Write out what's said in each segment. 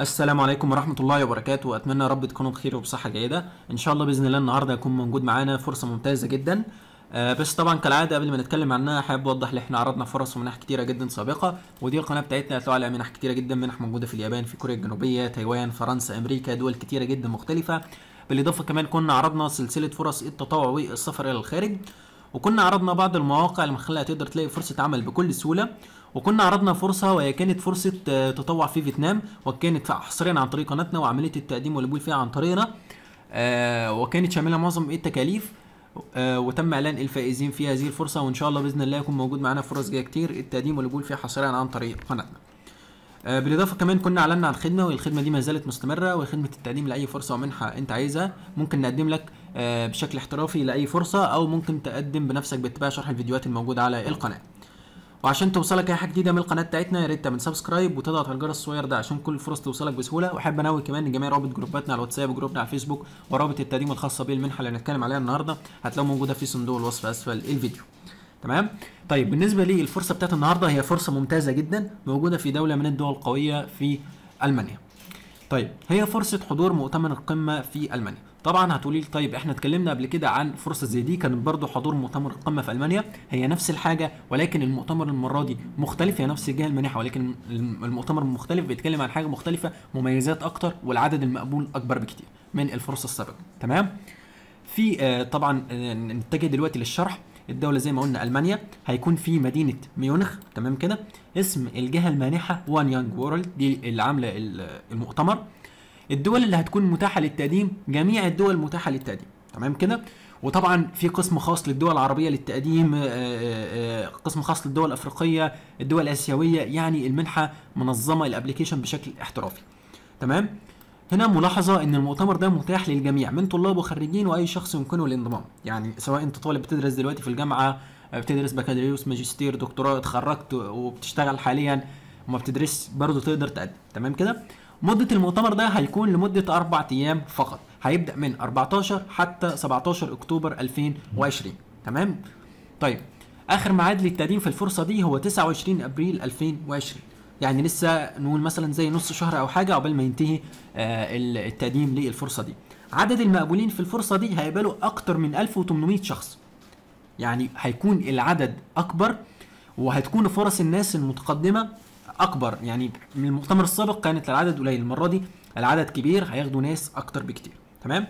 السلام عليكم ورحمة الله وبركاته وأتمنى يا رب تكونوا بخير وبصحة جيدة إن شاء الله بإذن الله النهاردة هيكون موجود معانا فرصة ممتازة جدا آه، بس طبعا كالعادة قبل ما نتكلم عنها حابب أوضح إن إحنا عرضنا فرص ومنح كتيرة جدا سابقة ودي القناة بتاعتنا هتلاقوا عليها منح كتيرة جدا منح موجودة في اليابان في كوريا الجنوبية تايوان فرنسا أمريكا دول كتيرة جدا مختلفة بالإضافة كمان كنا عرضنا سلسلة فرص التطوع والسفر إلى الخارج وكنا عرضنا بعض المواقع اللي مخليها تقدر تلاقي فرصة عمل بكل سهولة وكنا عرضنا فرصة وهي كانت فرصة آه، تطوع في فيتنام وكانت حصريا عن طريق قناتنا وعملية التقديم والقبول فيها عن طريقنا آه، وكانت شاملة معظم ايه التكاليف آه، وتم اعلان الفائزين في هذه الفرصه وان شاء الله باذن الله يكون موجود معانا فرص جايه كتير التقديم والقبول فيها حصريا عن طريق قناتنا آه، بالاضافه كمان كنا اعلنا عن خدمه والخدمه دي ما زالت مستمره وخدمه التقديم لاي فرصه ومنحه انت عايزها ممكن نقدم لك آه، بشكل احترافي لاي فرصه او ممكن تقدم بنفسك باتباع شرح الفيديوهات الموجوده على القناه وعشان توصلك اي حاجه جديده من القناه بتاعتنا يا ريت تعمل سبسكرايب وتضغط على الجرس الصغير ده عشان كل الفرص توصلك بسهوله واحب انوي كمان جميع رابط جروباتنا على الواتساب وجروبنا على الفيسبوك ورابط التقديم الخاصه بالمنحه اللي هنتكلم عليها النهارده هتلاقوها موجوده في صندوق الوصف اسفل الفيديو تمام طيب بالنسبه للفرصه بتاعت النهارده هي فرصه ممتازه جدا موجوده في دوله من الدول القويه في المانيا طيب هي فرصه حضور مؤتمر القمه في المانيا طبعا هتقولي لي طيب احنا اتكلمنا قبل كده عن فرصه زي دي كانت برضو حضور مؤتمر القمه في المانيا هي نفس الحاجه ولكن المؤتمر المره دي مختلف هي نفس الجهه المانحه ولكن المؤتمر مختلف بيتكلم عن حاجه مختلفه مميزات اكتر والعدد المقبول اكبر بكتير من الفرصه السابقه تمام في آه، طبعا آه، نتجه دلوقتي للشرح الدوله زي ما قلنا المانيا هيكون في مدينه ميونخ تمام كده اسم الجهه المانحه وان يانج وورلد دي اللي عامله المؤتمر الدول اللي هتكون متاحه للتقديم جميع الدول متاحه للتقديم تمام كده وطبعا في قسم خاص للدول العربية للتقديم آه، آه، آه، قسم خاص للدول الأفريقية الدول الآسيوية يعني المنحة منظمة الابليكيشن بشكل احترافي تمام هنا ملاحظة إن المؤتمر ده متاح للجميع من طلاب وخريجين وأي شخص يمكنه الانضمام، يعني سواء أنت طالب بتدرس دلوقتي في الجامعة بتدرس بكالوريوس ماجستير دكتوراه اتخرجت وبتشتغل حاليا وما بتدرس برضه تقدر تقدم، تمام كده؟ مدة المؤتمر ده هيكون لمدة أربع أيام فقط، هيبدأ من 14 حتى 17 أكتوبر 2020، تمام؟ طيب آخر ميعاد للتقديم في الفرصة دي هو 29 أبريل 2020 يعني لسه نقول مثلا زي نص شهر او حاجه قبل ما ينتهي آه، التقديم للفرصه دي عدد المقبولين في الفرصه دي هيقبلوا اكتر من 1800 شخص يعني هيكون العدد اكبر وهتكون فرص الناس المتقدمه اكبر يعني من المؤتمر السابق كانت العدد قليل المره دي العدد كبير هياخدوا ناس اكتر بكتير تمام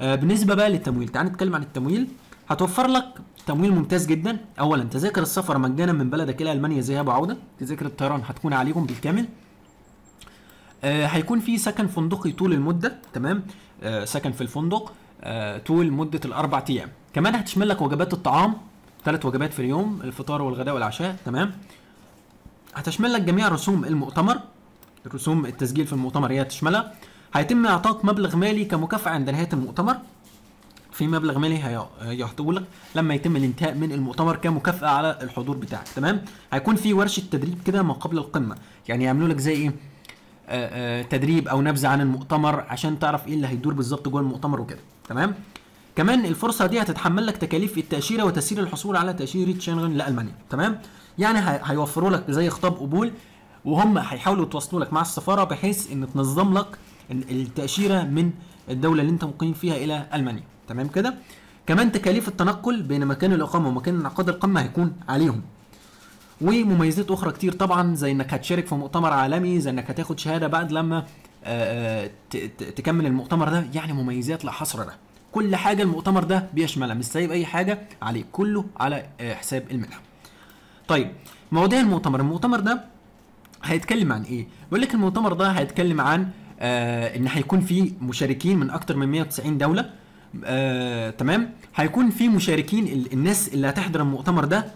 آه بالنسبه بقى للتمويل تعال نتكلم عن التمويل هتوفر لك تمويل ممتاز جدا اولا تذاكر السفر مجانا من بلدك الى المانيا ذهاب وعوده تذاكر الطيران هتكون عليهم بالكامل آه هيكون في سكن فندقي طول المده تمام آه سكن في الفندق آه طول مده الاربع ايام كمان هتشمل لك وجبات الطعام ثلاث وجبات في اليوم الفطار والغداء والعشاء تمام هتشمل لك جميع رسوم المؤتمر رسوم التسجيل في المؤتمر هي هتشملها هيتم اعطاك مبلغ مالي كمكافاه عند نهايه المؤتمر في مبلغ مالي لك لما يتم الانتهاء من المؤتمر كمكافاه على الحضور بتاعك تمام هيكون في ورشه تدريب كده ما قبل القمه يعني يعملوا لك زي ايه آه، آه، تدريب او نبذه عن المؤتمر عشان تعرف ايه اللي هيدور بالظبط جوه المؤتمر وكده تمام كمان الفرصه دي هتتحمل لك تكاليف التاشيره وتسهيل الحصول على تاشيره شنغن لالمانيا تمام يعني هيوفروا لك زي خطاب قبول وهم هيحاولوا يتواصلوا لك مع السفاره بحيث ان تنظم لك التاشيره من الدوله اللي انت مقيم فيها الى المانيا تمام كده كمان تكاليف التنقل بين مكان الاقامه ومكان انعقاد القمه هيكون عليهم ومميزات اخرى كتير طبعا زي انك هتشارك في مؤتمر عالمي زي انك هتاخد شهاده بعد لما آه، آه، تكمل المؤتمر ده يعني مميزات لا حصر لها كل حاجه المؤتمر ده بيشملها مش سايب اي حاجه عليه كله على آه، حساب المنحه طيب مواضيع المؤتمر المؤتمر ده هيتكلم عن ايه بيقول لك المؤتمر ده هيتكلم عن ان هيكون فيه مشاركين من اكتر من 190 دوله آه، تمام هيكون في مشاركين الناس اللي هتحضر المؤتمر ده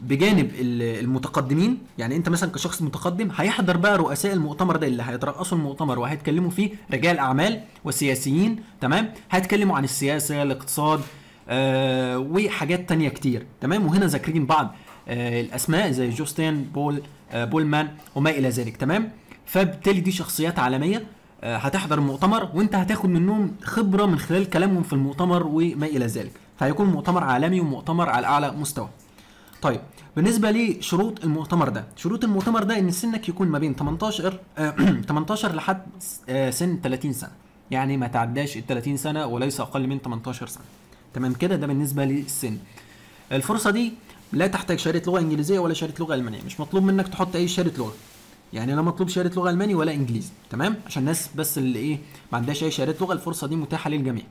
بجانب المتقدمين يعني انت مثلا كشخص متقدم هيحضر بقى رؤساء المؤتمر ده اللي هيترأسوا المؤتمر وهيتكلموا فيه رجال اعمال وسياسيين تمام هيتكلموا عن السياسه الاقتصاد آه وحاجات تانية كتير تمام وهنا ذاكرين بعض آه الاسماء زي جوستين بول آه بولمان وما الى ذلك تمام فبالتالي دي شخصيات عالميه آه، هتحضر مؤتمر وانت هتاخد منهم خبره من خلال كلامهم في المؤتمر وما الى ذلك فهيكون مؤتمر عالمي ومؤتمر على اعلى مستوى طيب بالنسبه لشروط المؤتمر ده شروط المؤتمر ده ان سنك يكون ما بين 18 18 آه، لحد آه، سن 30 سنه يعني ما تعداش ال 30 سنه وليس اقل من 18 سنه تمام كده ده بالنسبه للسن الفرصه دي لا تحتاج شهاده لغه انجليزيه ولا شهاده لغه المانيه مش مطلوب منك تحط اي شهاده لغه يعني انا مطلوب شهاده لغه الماني ولا انجليزي تمام عشان الناس بس اللي ايه ما عندهاش اي شهاده لغه الفرصه دي متاحه للجميع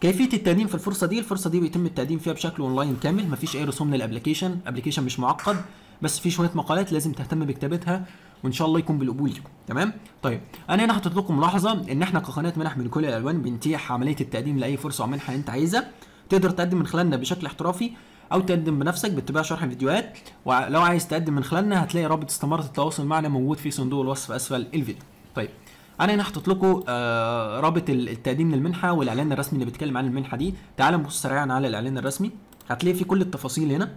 كيفيه التقديم في الفرصه دي الفرصه دي بيتم التقديم فيها بشكل اونلاين كامل مفيش اي رسوم للابلكيشن ابلكيشن مش معقد بس في شويه مقالات لازم تهتم بكتابتها وان شاء الله يكون بالقبول ليكم تمام طيب انا هنا حاطط لكم ملاحظه ان احنا كقناه منح من كل الالوان بنتيح عمليه التقديم لاي فرصه او منحه انت عايزها تقدر تقدم من خلالنا بشكل احترافي او تقدم بنفسك باتباع شرح الفيديوهات ولو عايز تقدم من خلالنا هتلاقي رابط استمارة التواصل معنا موجود في صندوق الوصف اسفل الفيديو طيب انا هنا حاطط لكم آه، رابط التقديم للمنحه والاعلان الرسمي اللي بيتكلم عن المنحه دي تعال نبص سريعا على الاعلان الرسمي هتلاقي فيه كل التفاصيل هنا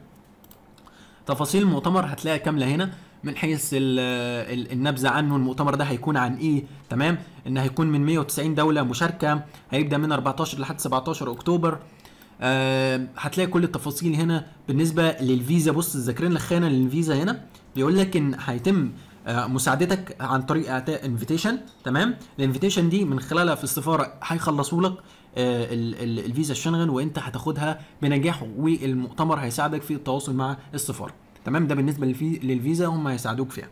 تفاصيل المؤتمر هتلاقيها كامله هنا من حيث النبذه عنه المؤتمر ده هيكون عن ايه تمام ان هيكون من 190 دوله مشاركه هيبدا من 14 لحد 17 اكتوبر هتلاقي كل التفاصيل هنا بالنسبه للفيزا بص ذاكرين لك للفيزا هنا بيقول لك ان هيتم آه، مساعدتك عن طريق اعطاء انفيتيشن تمام الانفيتيشن دي من خلالها في السفاره هيخلصوا لك آه، الفيزا الشنغن وانت هتاخدها بنجاح والمؤتمر هيساعدك في التواصل مع السفاره تمام ده بالنسبه للفيزا هم هيساعدوك فيها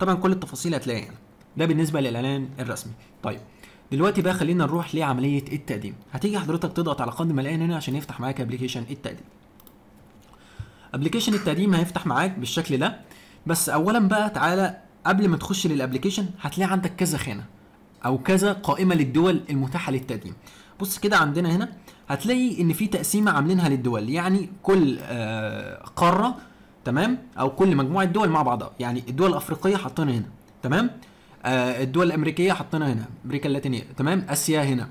طبعا كل التفاصيل هتلاقيها هنا ده بالنسبه للاعلان الرسمي طيب دلوقتي بقى خلينا نروح لعمليه التقديم هتيجي حضرتك تضغط على قدم الان هنا عشان يفتح معاك ابلكيشن التقديم ابلكيشن التقديم هيفتح معاك بالشكل ده بس اولا بقى تعالى قبل ما تخش للابلكيشن هتلاقي عندك كذا خانه او كذا قائمه للدول المتاحه للتقديم بص كده عندنا هنا هتلاقي ان في تقسيمه عاملينها للدول يعني كل آه، قاره تمام او كل مجموعه دول مع بعضها يعني الدول الافريقيه حاطينها هنا تمام آه، الدول الامريكيه حطينا هنا امريكا اللاتينيه تمام اسيا هنا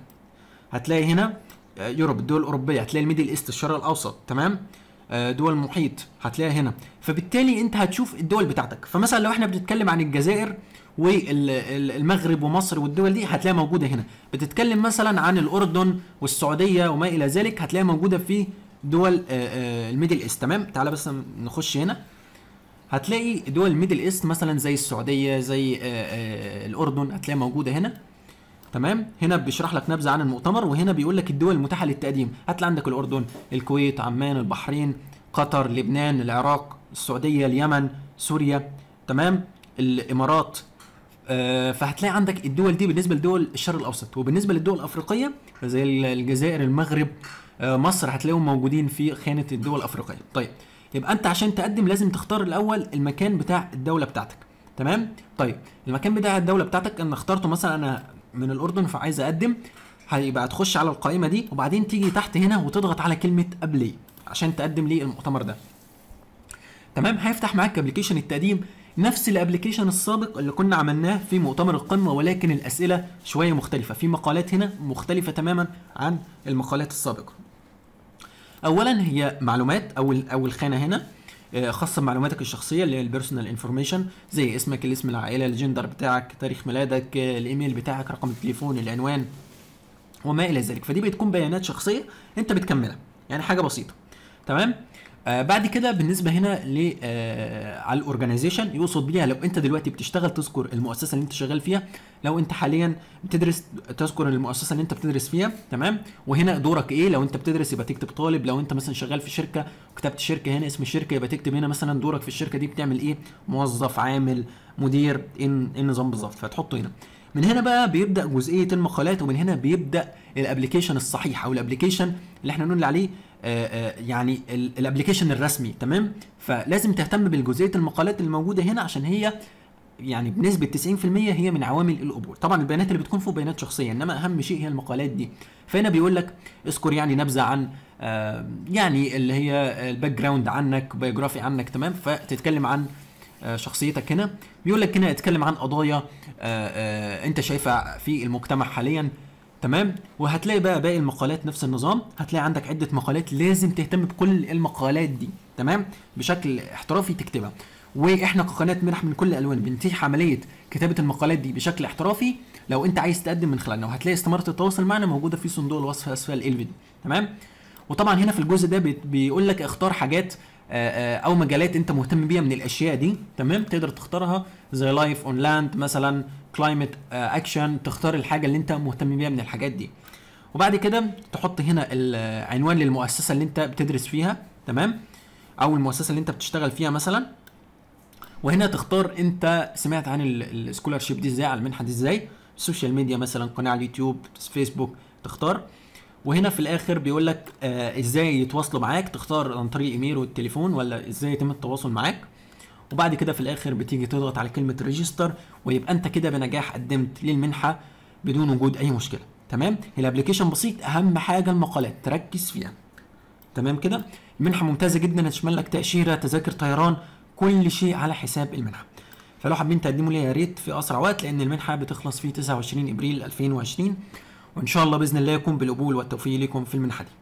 هتلاقي هنا آه، يوروب الدول الاوروبيه هتلاقي الميدل ايست الشرق الاوسط تمام آه، دول المحيط هتلاقيها هنا فبالتالي انت هتشوف الدول بتاعتك فمثلا لو احنا بنتكلم عن الجزائر والمغرب ومصر والدول دي هتلاقيها موجوده هنا بتتكلم مثلا عن الاردن والسعوديه وما الى ذلك هتلاقيها موجوده في دول الميدل ايست تمام تعالى بس نخش هنا هتلاقي دول الميدل ايست مثلا زي السعوديه زي آه، آه، الاردن هتلاقيها موجوده هنا تمام هنا بيشرح لك نبذه عن المؤتمر وهنا بيقول لك الدول المتاحه للتقديم هتلاقي عندك الاردن الكويت عمان البحرين قطر لبنان العراق السعوديه اليمن سوريا تمام الامارات آه، فهتلاقي عندك الدول دي بالنسبه لدول الشرق الاوسط وبالنسبه للدول الافريقيه زي الجزائر المغرب مصر هتلاقيهم موجودين في خانه الدول الافريقيه طيب يبقى انت عشان تقدم لازم تختار الاول المكان بتاع الدوله بتاعتك تمام طيب المكان بتاع الدوله بتاعتك انا اخترته مثلا انا من الاردن فعايز اقدم هيبقى تخش على القائمه دي وبعدين تيجي تحت هنا وتضغط على كلمه ابلي عشان تقدم لي المؤتمر ده تمام هيفتح معاك ابلكيشن التقديم نفس الابلكيشن السابق اللي كنا عملناه في مؤتمر القمه ولكن الاسئله شويه مختلفه في مقالات هنا مختلفه تماما عن المقالات السابقه اولا هي معلومات اول اول خانه هنا آه، خاصه بمعلوماتك الشخصيه اللي هي البيرسونال انفورميشن زي اسمك الاسم العائله الجندر بتاعك تاريخ ميلادك آه، الايميل بتاعك رقم التليفون العنوان وما الى ذلك فدي بتكون بيانات شخصيه انت بتكملها يعني حاجه بسيطه تمام آه، بعد كده بالنسبه هنا ل آه، على الاورجنايزيشن يقصد بيها لو انت دلوقتي بتشتغل تذكر المؤسسه اللي انت شغال فيها لو انت حاليا بتدرس تذكر المؤسسه اللي انت بتدرس فيها تمام وهنا دورك ايه لو انت بتدرس يبقى تكتب طالب لو انت مثلا شغال في شركه وكتبت شركه هنا اسم الشركه يبقى تكتب هنا مثلا دورك في الشركه دي بتعمل ايه موظف عامل مدير ايه, ايه النظام بالظبط فتحطه هنا من هنا بقى بيبدا جزئيه المقالات ومن هنا بيبدا الابلكيشن الصحيح او الابلكيشن اللي احنا نقول عليه آه، آه، يعني الابلكيشن الرسمي تمام فلازم تهتم بالجزئيه المقالات اللي موجوده هنا عشان هي يعني بنسبه 90% هي من عوامل القبول طبعا البيانات اللي بتكون فوق بيانات شخصيه انما اهم شيء هي المقالات دي فهنا بيقول لك اذكر يعني نبذه عن آه، يعني اللي هي الباك جراوند عنك بايوجرافي عنك تمام فتتكلم عن شخصيتك هنا بيقول لك هنا اتكلم عن قضايا انت شايفها في المجتمع حاليا تمام وهتلاقي بقى باقي المقالات نفس النظام هتلاقي عندك عده مقالات لازم تهتم بكل المقالات دي تمام بشكل احترافي تكتبها واحنا كقناه منح من كل الالوان بنتيح عمليه كتابه المقالات دي بشكل احترافي لو انت عايز تقدم من خلالنا وهتلاقي استماره التواصل معنا موجوده في صندوق الوصف اسفل الفيديو تمام وطبعا هنا في الجزء ده بيقول لك اختار حاجات آه، آه، او مجالات انت مهتم بيها من الاشياء دي تمام تقدر تختارها زي لايف اون لاند مثلا كلايمت اكشن آه، تختار الحاجه اللي انت مهتم بيها من الحاجات دي وبعد كده تحط هنا العنوان للمؤسسه اللي انت بتدرس فيها تمام او المؤسسه اللي انت بتشتغل فيها مثلا وهنا تختار انت سمعت عن السكولارشيب دي ازاي على المنحه دي ازاي السوشيال ميديا مثلا قناه على اليوتيوب فيسبوك تختار وهنا في الاخر بيقول لك آه ازاي يتواصلوا معاك تختار عن طريق الايميل والتليفون ولا ازاي يتم التواصل معاك وبعد كده في الاخر بتيجي تضغط على كلمه ريجستر ويبقى انت كده بنجاح قدمت للمنحه بدون وجود اي مشكله تمام الابلكيشن بسيط اهم حاجه المقالات تركز فيها تمام كده المنحه ممتازه جدا هتشمل لك تاشيره تذاكر طيران كل شيء على حساب المنحه فلو حابين تقدموا لي يا ريت في اسرع وقت لان المنحه بتخلص في 29 ابريل 2020 وإن شاء الله بإذن الله يكون بالقبول والتوفيق لكم في المنحة دي